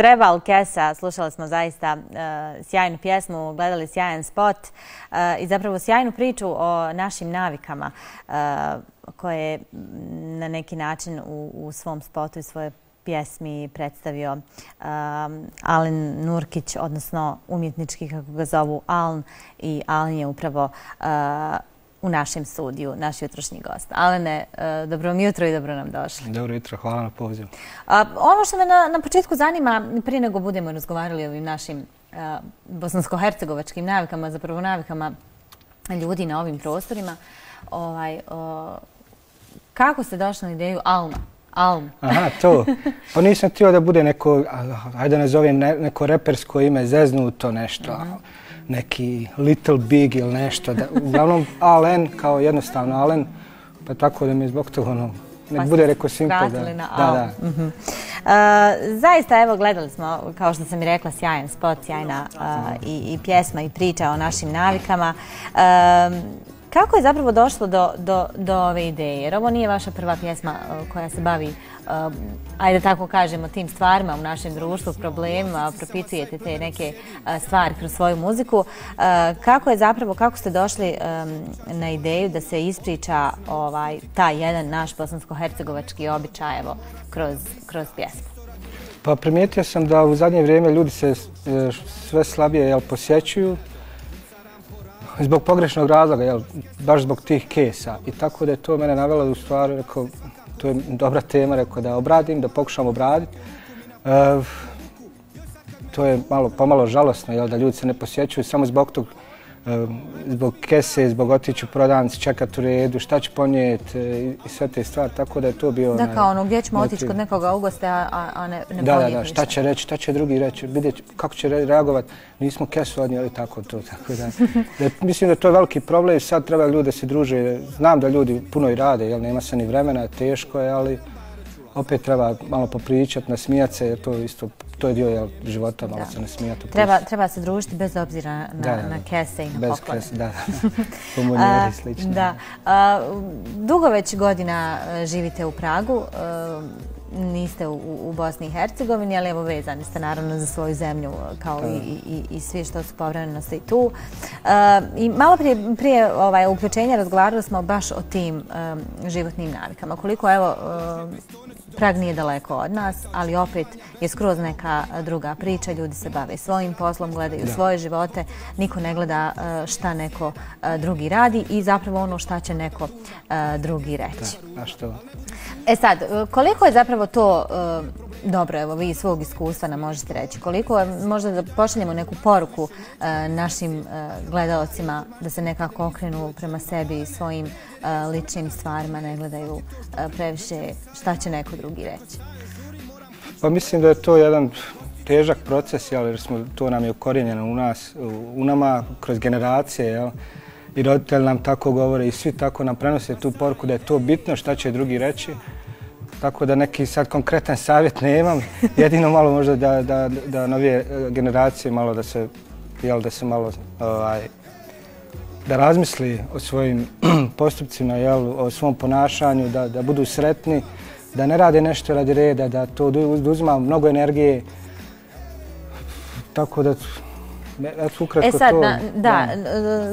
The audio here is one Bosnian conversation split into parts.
Treba Kesa, slušali smo zaista e, sjajnu pjesmu, gledali sjajan spot e, i zapravo sjajnu priču o našim navikama e, koje je na neki način u svom spotu i svoje pjesmi predstavio Alen Nurkić, odnosno umjetnički, kako ga zovu, Aln. I Aln je upravo u našem studiju, naš jutrošnji gost. Alene, e, dobro vam jutro i dobro nam došli. Dobro jutro, hvala na poziv. Ono što me na početku zanima, prije nego budemo razgovarali o ovim našim e, bosansko-hercegovačkim navikama, zapravo navikama ljudi na ovim prostorima, ovaj, kako ste došli na ideju Alma? Alm. Aha, to. Pa nisam htio da bude neko, hajde nazovem, neko repersko ime, zeznuto nešto. Mhm neki Little Big ili nešto. Da, uglavnom, Alen, kao jednostavno Alen, pa tako da mi je zbog toga ono, Ne pa bude reko simple. Da, da, da. Mm zaista, evo, gledali smo, kao što sam i rekla, sjajan spot, sjajna i, i pjesma i priča o našim navikama. Kako je zapravo došlo do, do, do ove ideje? Jer ovo nije vaša prva pjesma e, koja se bavi, uh, ajde tako kažemo, tim stvarima u našem društvu, problemima, propicujete te neke e, stvari kroz svoju muziku. kako je zapravo, kako ste došli na ideju da se ispriča ovaj, taj jedan naš bosansko-hercegovački običaj kroz, kroz pjesmu? Pa primijetio sam da u zadnje vrijeme ljudi se sve slabije jel, posjećuju, zbog pogrešnog razloga, jel, baš zbog tih kesa. I tako da je to mene navelo u stvari, rekao, to je dobra tema, rekao, da obradim, da pokušam obraditi. Ehm, to je malo, pomalo žalostno, jel, da ljudi se ne posjećuju samo zbog tog Ehm, zbog kese, zbog otiću prodanci, čekati u redu, šta ću ponijeti e, i sve te stvari, tako da je to bio... Da, kao ono, gdje ćemo otići kod nekoga ugoste, a, a ne, ne da, da, da, šta će reći, šta će drugi reći, vidjet kako će reagovati, nismo kesu odnijeli, tako to, tako da. da. Mislim da to je veliki problem, sad treba ljudi da se druže, znam da ljudi puno i rade, jel, nema se ni vremena, teško je, ali opet treba malo popričati, nasmijati se, jer to isto to je dio života, malo se ne smije to treba, pušiti. Treba se družiti bez obzira na, na kese i na bez poklone. Bez kese, da. Pomunjeri i slično. Da. A, dugo već godina e, živite u Pragu. E, niste u Bosni i Hercegovini, ali evo vezani ste naravno za svoju zemlju e, kao i svi što su povremeno ste i tu. E, I Malo prije ovaj, uključenja razgovarali smo baš o tim e, životnim navikama. Koliko evo, Prag nije daleko od nas, ali opet je skroz neka druga priča. Ljudi se bave svojim poslom, gledaju svoje živote, niko ne gleda šta neko drugi radi i zapravo ono šta će neko drugi reći. E sad, koliko je zapravo upravo to e, dobro, evo vi svog iskustva nam možete reći. Koliko je, možda da pošaljemo neku poruku e, našim e, gledalcima da se nekako okrenu prema sebi i svojim ličnim stvarima, ne gledaju previše šta će neko drugi reći. Pa mislim da je to jedan težak proces, jel, jer smo, to nam je ukorjenjeno u nas, u nama, kroz generacije. Jel, I roditelji nam tako govore i svi tako nam prenose tu poruku da je to bitno šta će drugi reći tako da neki sad konkretan savjet nemam. Jedino malo možda da, da, da novije e, generacije malo da se, jel, da se malo ovaj, da razmisli o svojim postupcima, jel, o svom ponašanju, da, da budu sretni, da ne rade nešto radi reda, da to uzima mnogo energije. Tako da E sad, to, na, da,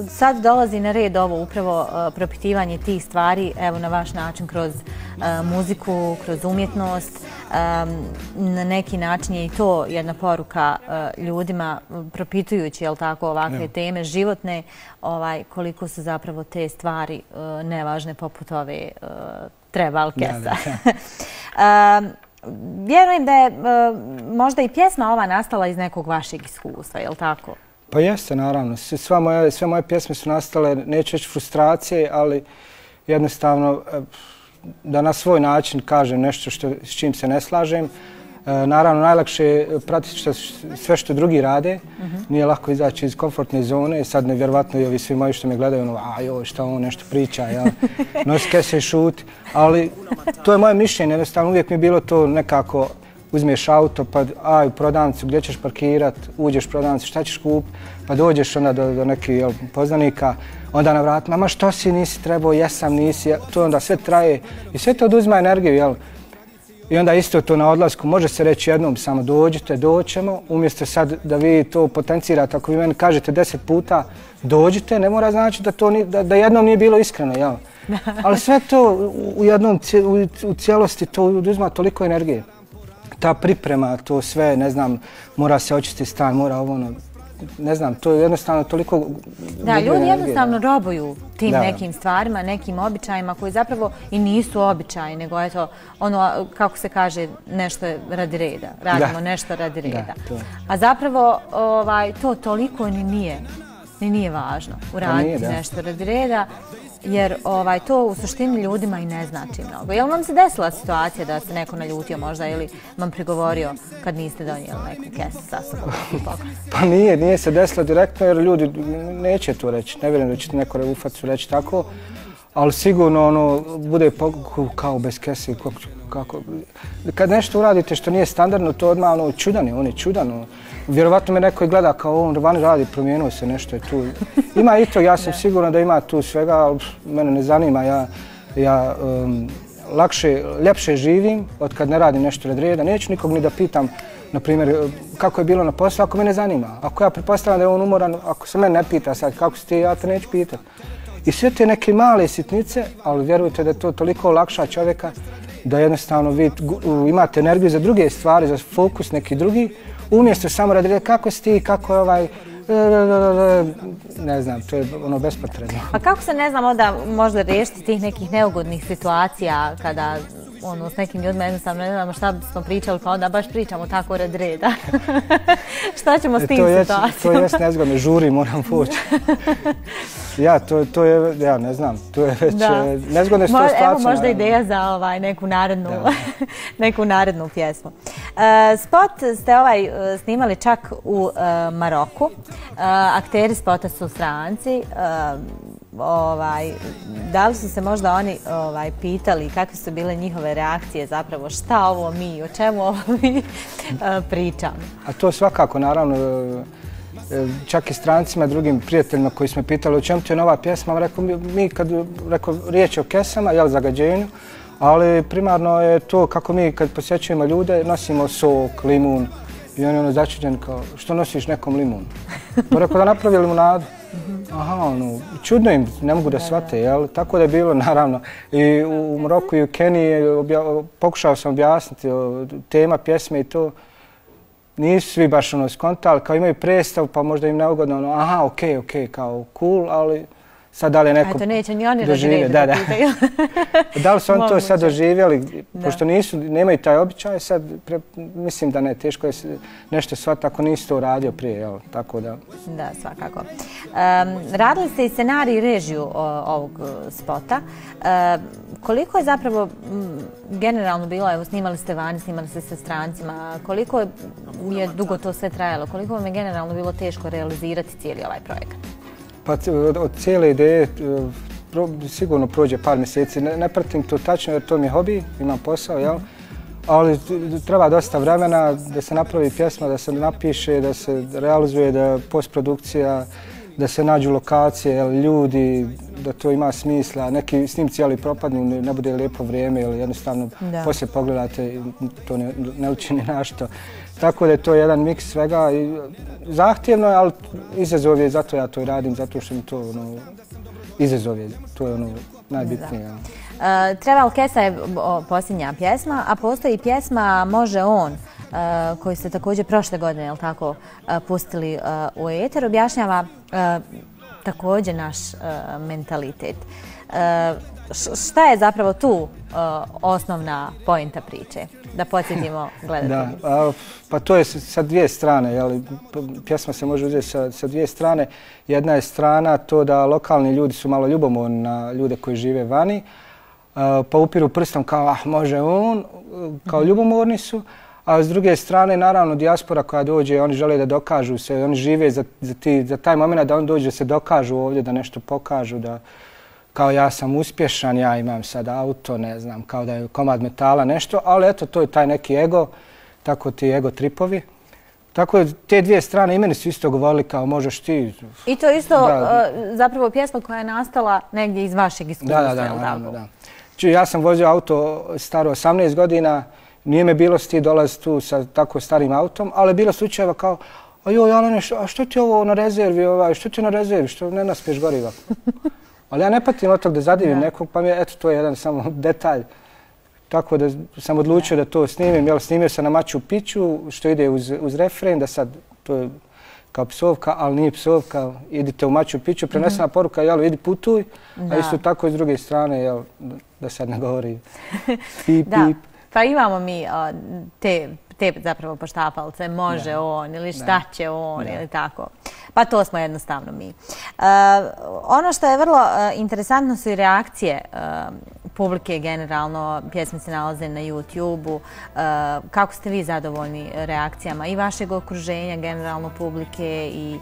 sad dolazi na red ovo upravo uh, propitivanje tih stvari, evo na vaš način kroz uh, muziku, kroz umjetnost, um, na neki način je i to jedna poruka uh, ljudima propitujući jel tako ovakve teme životne, ovaj koliko su zapravo te stvari uh, nevažne poput ove uh, trebalkesa. Vjerujem da je e, možda i pjesma ova nastala iz nekog vašeg iskustva, je li tako? Pa jeste, naravno. Sve moje pjesme su nastale, neću već frustracije, ali jednostavno e, da na svoj način kažem nešto s čim se ne slažem. E, naravno, najlakše je pratiti sve što drugi rade. Mhm. Nije lako izaći iz komfortne zone. Sad nevjerovatno i ovi svi moji što me gledaju, ono, a joj, šta on nešto priča, ja. nos kese šut. Ali to je moje mišljenje, jednostavno uvijek mi je bilo to nekako uzmeš auto, pa aj u prodancu, gdje ćeš parkirat, uđeš u prodancu, šta ćeš kup, pa dođeš onda do, do nekih poznanika, onda na vrat, mama što si, nisi trebao, jesam, nisi, to onda sve traje i sve to oduzima energiju, jel? I onda isto to na odlasku može se reći jednom samo dođite, doćemo, umjesto sad da vi to potencirate, ako vi meni kažete deset puta dođite, ne mora znači da, to ni, da, jednom nije bilo iskreno. Jel? Ali sve to u, jednom, u, u cijelosti to uzma toliko energije. Ta priprema, to sve, ne znam, mora se očistiti stan, mora ovo ono, ne znam, to je jednostavno toliko... Da, ljudi jednostavno robuju tim nekim stvarima, nekim običajima koji zapravo i nisu običaji, nego eto, ono, kako se kaže, nešto je radi reda. Radimo nešto radi reda. A zapravo, ovaj, to toliko ni nije, ni nije važno uraditi nije, nešto radi reda jer ovaj, to u suštini ljudima i ne znači mnogo. Jel li vam se desila situacija da se neko naljutio možda ili vam prigovorio kad niste donijeli neku kesu sa sobom? pa nije, nije se desila direktno jer ljudi neće to reći. Ne vjerujem da će neko u facu reći tako ali sigurno ono bude kao bez kese kako kad nešto uradite što nije standardno to odmah ono čudan je on je čudan ono. vjerovatno me neko gleda kao on van radi promijenio se nešto je tu ima i to ja sam siguran da ima tu svega ali mene ne zanima ja ja um, lakše ljepše živim od kad ne radim nešto red reda neću nikog ni da pitam na primjer kako je bilo na poslu ako me ne zanima ako ja pretpostavljam da je on umoran ako se mene ne pita sad kako si ti ja te neću pitati I sve te neke male sitnice, ali vjerujte da je to toliko olakša čovjeka da jednostavno vi imate energiju za druge stvari, za fokus neki drugi, umjesto samo radi kako si ti, kako je ovaj, e, e, e, ne znam, to je ono bespotrebno. A kako se ne znam onda možda riješiti tih nekih neugodnih situacija kada ono, s nekim ljudima jednostavno ne znamo šta smo pričali, kao pa da baš pričamo tako red reda. šta ćemo s e, tim e, situacijama? To je nezgodno, žuri moram poći. ja, to, to je, ja ne znam, to je već da. E, nezgodno što je Evo možda ideja za ovaj, neku, narednu, neku narednu pjesmu. E, spot ste ovaj snimali čak u Maroku. akteri spota su stranci ovaj, da li su se možda oni ovaj, pitali kakve su bile njihove reakcije zapravo, šta ovo mi, o čemu ovo mi e, pričam? A to svakako, naravno, e, čak i strancima, drugim prijateljima koji smo pitali o čemu ti je nova pjesma, rekao, mi kad rekao, riječ o kesama, jel, zagađenju, ali primarno je to kako mi kad posjećujemo ljude, nosimo sok, limun, I on je ono začuđen kao, što nosiš nekom limun? rekao da napravi limunadu. Aha, ono, čudno im, ne mogu da shvate, jel? Tako da je bilo, naravno. I u Mroku i u Keniji pokušao sam objasniti tema pjesme i to. Nisu svi baš ono skontali, kao imaju predstav, pa možda im neugodno, ono, aha, okej, okay, okej, okay, kao cool, ali sad da li neko Eto, neće ni oni dožive. Da, da. da li su oni to sad doživjeli? Pošto nisu, nemaju taj običaj, sad mislim da ne, teško je nešto sva tako to uradio prije. Jel? Tako da. da, svakako. Um, radili ste i scenarij i režiju ovog e, spota. koliko je zapravo generalno bilo, evo snimali ste vani, snimali ste sa strancima, koliko je, je dugo to sve trajalo, koliko vam je generalno bilo teško realizirati cijeli ovaj projekat? Pa od cijele ideje e, sigurno prođe par mjeseci. Ne, pratim to tačno jer to mi je hobi, imam posao, jel? Ali treba dosta vremena da se napravi pjesma, da se napiše, da se realizuje, da postprodukcija, da se nađu lokacije, ljudi, da to ima smisla. Neki snimci ali propadnu, ne bude lijepo vrijeme ili jednostavno poslije pogledate to ne, ne uči našto. Tako da je to jedan miks svega. I zahtjevno je, ali izazov je, zato ja to radim, zato što mi to ono, izazov je. To je ono najbitnije. Da. Uh, ono. e, Kesa je posljednja pjesma, a postoji pjesma Može on, koji e, koju ste također prošle godine tako, e, pustili uh, u Eter, objašnjava također naš e, mentalitet. E, šta je zapravo tu e, osnovna pojenta priče? Da podsjetimo gledatelji. Da, pa to je sa dvije strane. Jel? Pjesma se može uzeti sa, sa dvije strane. Jedna je strana to da lokalni ljudi su malo ljubomorni na ljude koji žive vani, pa upiru prstom kao ah, može on, kao mhm. ljubomorni su, mm -hmm a s druge strane, naravno, dijaspora koja dođe, oni žele da dokažu se, oni žive za, za, ti, za taj moment da oni dođe da se dokažu ovdje, da nešto pokažu, da kao ja sam uspješan, ja imam sad auto, ne znam, kao da je komad metala, nešto, ali eto, to je taj neki ego, tako ti ego tripovi. Tako je, te dvije strane imeni su isto govorili kao možeš ti... I to isto e, zapravo pjesma koja je nastala negdje iz vašeg iskustva. Da, da, da, da, da. Ja sam vozio auto staro 18 godina, nije me bilo sti dolaz tu sa tako starim autom, ali bilo slučajeva kao, a joj, Alene, a što ti ovo na rezervi, ovaj, što ti na rezervi, što ne naspiješ goriva? Ali ja ne patim od toga da zadivim nekog, pa mi je, eto, to je jedan samo detalj. Tako da sam odlučio da to snimim. Jel, snimio sam na Maču Piću, što ide uz, uz refren, da sad to je kao psovka, ali nije psovka. Idite u Maču Piću, mhm. prenesena mm -hmm. poruka, jel, idi putuj, a isto tako i s druge strane, jel, da sad ne govorim. Pip, pip. Pa imamo mi te te zapravo poštapalce, može on ili šta će on ili tako. Pa to smo jednostavno mi. E, ono što je vrlo e, interesantno su i reakcije e, publike generalno. Pjesme se nalaze na YouTube-u. kako ste vi zadovoljni reakcijama i vašeg okruženja generalno publike i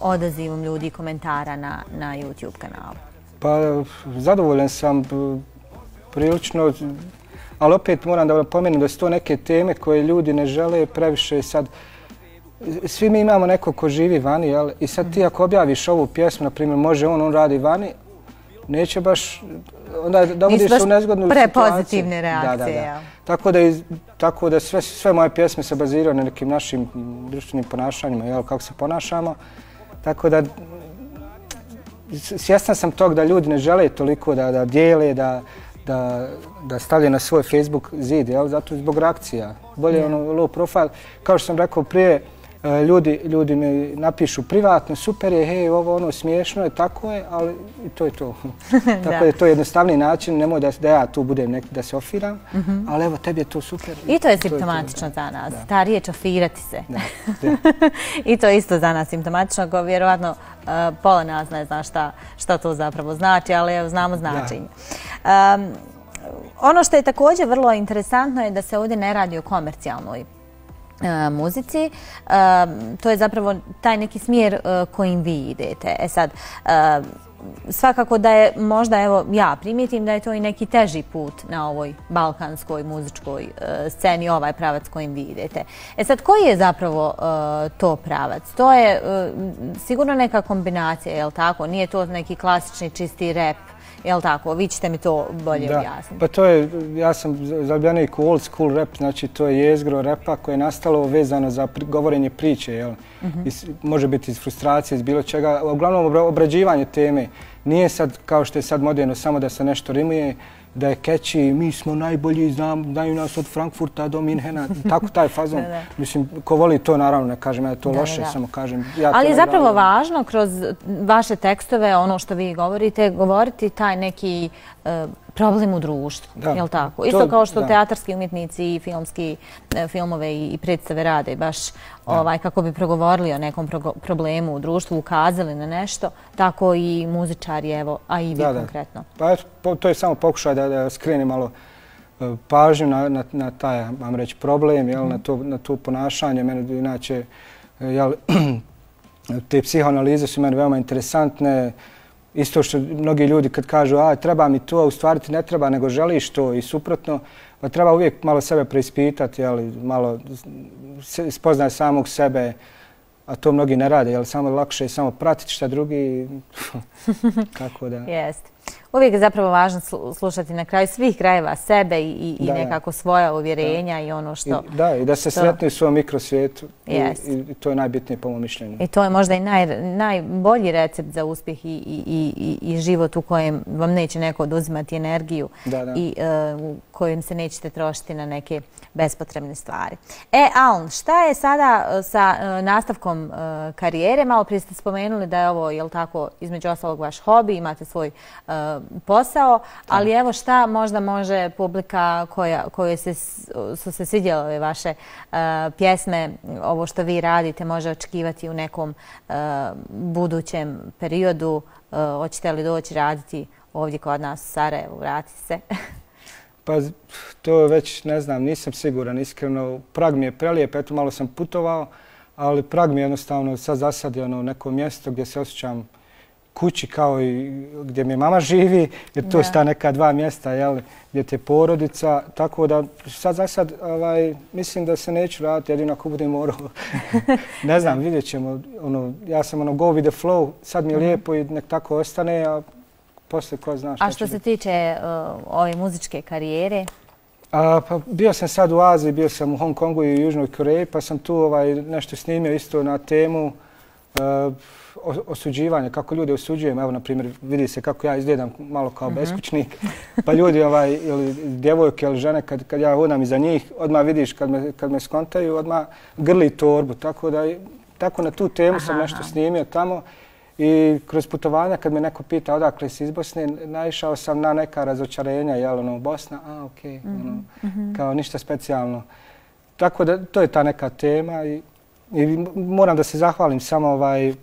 odazivom ljudi i komentara na, na YouTube kanalu? Pa zadovoljen sam prilično ali opet moram da pomenem da su to neke teme koje ljudi ne žele previše sad svi mi imamo neko ko živi vani jel? i sad ti ako objaviš ovu pjesmu na primjer može on, on radi vani neće baš onda da se u nezgodnu pre situaciju prepozitivne reakcije da, da, da. Tako, da, tako da sve, sve moje pjesme se baziraju na nekim našim društvenim ponašanjima jel? kako se ponašamo tako da svjestan sam tog da ljudi ne žele toliko da, da dijele, da da, da stavlja na svoj Facebook zid, jel? zato zbog reakcija. Bolje je ono low profile. Kao što sam rekao prije, E, ljudi, ljudi mi napišu privatno, super je, hej, ovo ono smiješno je, tako je, ali i to je to. tako da. je to jednostavni način, nemoj da, da ja tu budem nek, da se ofiram, mm -hmm. ali evo, tebi je to super. I to je simptomatično za nas, da. ta riječ ofirati se. Da. Da. I to je isto za nas simptomatično, ko vjerovatno uh, pola nas ne zna šta, šta to zapravo znači, ali evo, znamo značenje. Um, ono što je također vrlo interesantno je da se ovdje ne radi o komercijalnoj E, muzici. E, to je zapravo taj neki smjer e, kojim vi idete. E sad, svakako da je možda, evo, ja primijetim da je to i neki teži put na ovoj balkanskoj muzičkoj sceni, ovaj pravac kojim vi idete. E sad, koji je zapravo to pravac? To je sigurno neka kombinacija, je li tako? Nije to neki klasični čisti rep, je li tako? Vi ćete mi to bolje objasniti. Pa to je, ja sam zabijanik u cool, school rap, znači to je jezgro rapa koje je nastalo vezano za govorenje priče, je jel? Mhm. Može biti iz frustracije, iz bilo čega. Uglavnom, obrađivanje teme nije sad kao što je sad moderno, samo da se nešto rimuje, da je keći, mi smo najbolji, znaju nas od Frankfurta do Minhena, tako taj fazon. Mislim, ko voli to, naravno, ne kažem, ja to loše samo kažem. Ali je zapravo važno kroz vaše tekstove, ono što vi govorite, govoriti taj neki e, problem u društvu, je li tako? Isto kao što teatarski umjetnici i filmski e, filmove i predstave rade baš ovaj, kako bi progovorili o nekom problemu u društvu, ukazali na nešto, tako i muzičari, evo, a i vi konkretno. Pa to je samo pokušaj da skreni malo e, pažnju na taj, vam reći, problem, mhm. na to ponašanje. Mene, inače, e, te psihoanalize su mene veoma interesantne, isto što mnogi ljudi kad kažu a, treba mi to, a u stvari ti ne treba, nego želiš to i suprotno, pa treba uvijek malo sebe preispitati, ali malo spoznaj samog sebe, a to mnogi ne rade, jer samo lakše je samo pratiti šta drugi, kako da... Jeste uvijek je zapravo važno slušati na kraju svih krajeva sebe i, i da, nekako svoja uvjerenja i ono što... da, i da se sretne u svom mikrosvijetu. I, I to je najbitnije po mojom mišljenju. I to je možda i naj, najbolji recept za uspjeh i, i, i, i život u kojem vam neće neko oduzimati energiju i e, u kojem se nećete trošiti na neke bespotrebne stvari. E, Aln, šta je sada e, sa e, nastavkom karijere? Malo prije ste spomenuli da je ovo, jel tako, između ostalog vaš hobi, imate svoj posao, ali evo šta možda može publika koje su se svidjeli ove vaše e, pjesme, ovo što vi radite, može očekivati u nekom e, budućem periodu? E, hoćete li doći raditi ovdje kod nas u Sarajevu, vratiti se? Pa to već ne znam, nisam siguran iskreno. Prag mi je prelijep, eto malo sam putovao, ali Prag mi je jednostavno sad zasadio ono neko mjesto gdje se osjećam kući kao i gdje mi mama živi, jer to je ta neka dva mjesta gdje te porodica. Tako da sad za sad ovaj, mislim da se neću raditi jedino ako budem morao. Ne znam, vidjet ćemo. Ono, ja sam ono go with the flow, sad mi je mhm. lijepo i nek tako ostane, a posle ko zna što će A što se tiče e, ove muzičke karijere? Pa, bio sam sad u Aziji, bio sam u Hong Kongu i u Južnoj Koreji, pa sam tu ovaj, nešto snimio isto na temu. Eh, osuđivanja, kako ljudi osuđujem. Evo, na primjer, vidi se kako ja izgledam malo kao mhm. beskućnik. Pa ljudi, ovaj, ili djevojke ili žene, kad, kad ja hodam iza njih, odmah vidiš kad me, kad me skontaju, odmah grli torbu. Tako da, tako na tu temu sam nešto snimio tamo. I kroz putovanja, kad me neko pita odakle si iz Bosne, naišao sam na neka razočarenja, jel, ono, Bosna, a, okej, ono, mhm, mhm. kao ništa specijalno. Tako da, to je ta neka tema i moram da se zahvalim samo ovaj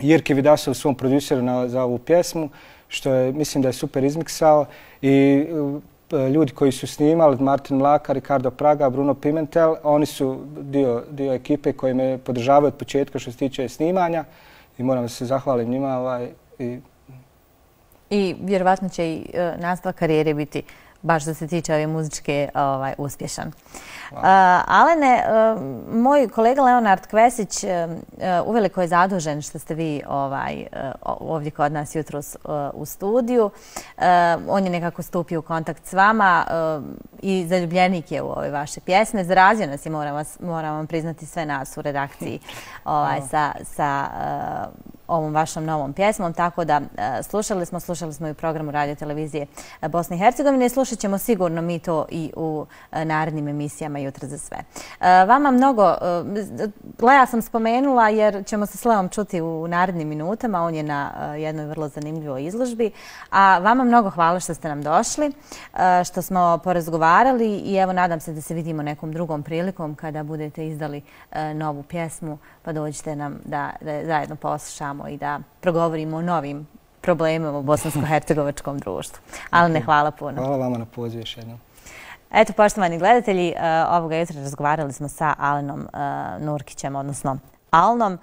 Jirke Vidasov, svom produceru za ovu pjesmu, što je, mislim da je super izmiksao. I e, ljudi koji su snimali, Martin Mlaka, Ricardo Praga, Bruno Pimentel, oni su dio, dio ekipe koji me podržavaju od početka što se tiče snimanja i moram da se zahvalim njima. Ovaj, i... I vjerovatno će i uh, nastavak karijere biti baš da se tiče ove muzičke ovaj, uspješan. Alene, e, moj kolega Leonard Kvesić e, e, uveliko je zadužen što ste vi ovaj, ovdje kod nas jutro u studiju. on je nekako stupio u kontakt s vama i zaljubljenik je u ove vaše pjesme. Zarazio nas je, moram, moram vam priznati sve nas u redakciji ovaj, sa, sa ovom vašom novom pjesmom. Tako da e, slušali smo, slušali smo i u Radio Televizije e, Bosne i Hercegovine. Slušat ćemo sigurno mi to i u e, narednim emisijama Jutra za sve. Vama mnogo, Lea sam spomenula jer ćemo se s Leom čuti u narednim minutama. On je na jednoj vrlo zanimljivoj izložbi. A vama mnogo hvala što ste nam došli, što smo porazgovarali i evo nadam se da se vidimo nekom drugom prilikom kada budete izdali novu pjesmu pa dođite nam da, da zajedno poslušamo i da progovorimo o novim problemima u bosansko-hercegovačkom društvu. Ali ne, hvala puno. Hvala vama na poziv još jednom. Eto, poštovani gledatelji, e, ovoga jutra razgovarali smo sa Alenom e, Nurkićem, odnosno Alnom.